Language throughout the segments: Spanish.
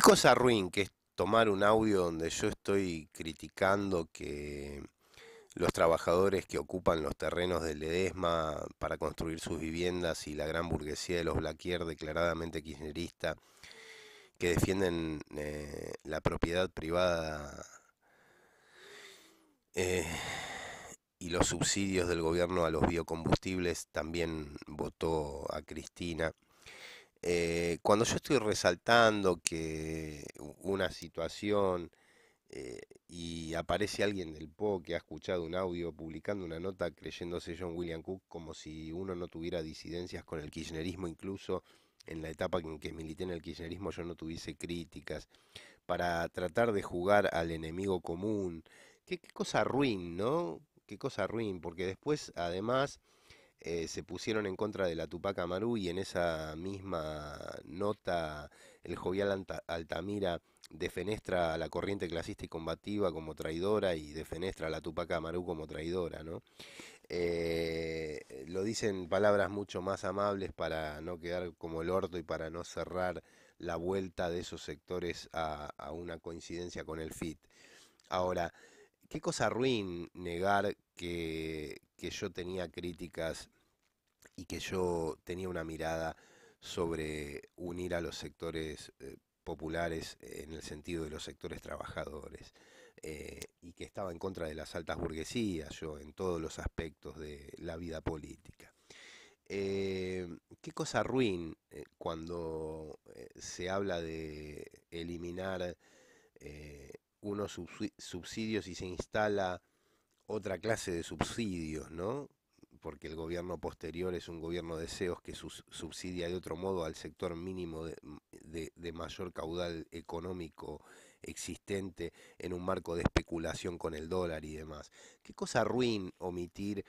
cosa ruin que es tomar un audio donde yo estoy criticando que los trabajadores que ocupan los terrenos del Edesma para construir sus viviendas y la gran burguesía de los Blaquier declaradamente kirchnerista que defienden eh, la propiedad privada eh, y los subsidios del gobierno a los biocombustibles también votó a Cristina. Eh, cuando yo estoy resaltando que una situación eh, y aparece alguien del PO que ha escuchado un audio publicando una nota creyéndose John William Cook como si uno no tuviera disidencias con el kirchnerismo, incluso en la etapa en que milité en el kirchnerismo yo no tuviese críticas, para tratar de jugar al enemigo común. qué cosa ruin, ¿no? Qué cosa ruin, porque después además eh, se pusieron en contra de la Tupac Amaru y en esa misma nota el jovial Altamira defenestra a la corriente clasista y combativa como traidora y defenestra a la Tupac Amaru como traidora, ¿no? Eh, lo dicen palabras mucho más amables para no quedar como el orto y para no cerrar la vuelta de esos sectores a una coincidencia con el FIT. Ahora, qué cosa ruin negar que, que yo tenía críticas y que yo tenía una mirada sobre unir a los sectores eh, populares en el sentido de los sectores trabajadores eh, y que estaba en contra de las altas burguesías, yo en todos los aspectos de la vida política. Eh, qué cosa ruin cuando se habla de eliminar unos subsidios y se instala otra clase de subsidios, ¿no? Porque el gobierno posterior es un gobierno de CEOs que subsidia de otro modo al sector mínimo de, mayor caudal económico existente en un marco de especulación con el dólar y demás. Qué cosa ruin omitir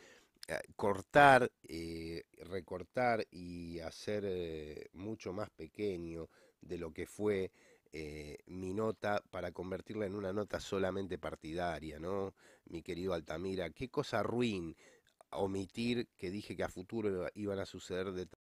eh, cortar, eh, recortar y hacer eh, mucho más pequeño de lo que fue eh, mi nota para convertirla en una nota solamente partidaria, ¿no? Mi querido Altamira, qué cosa ruin omitir que dije que a futuro iban a suceder de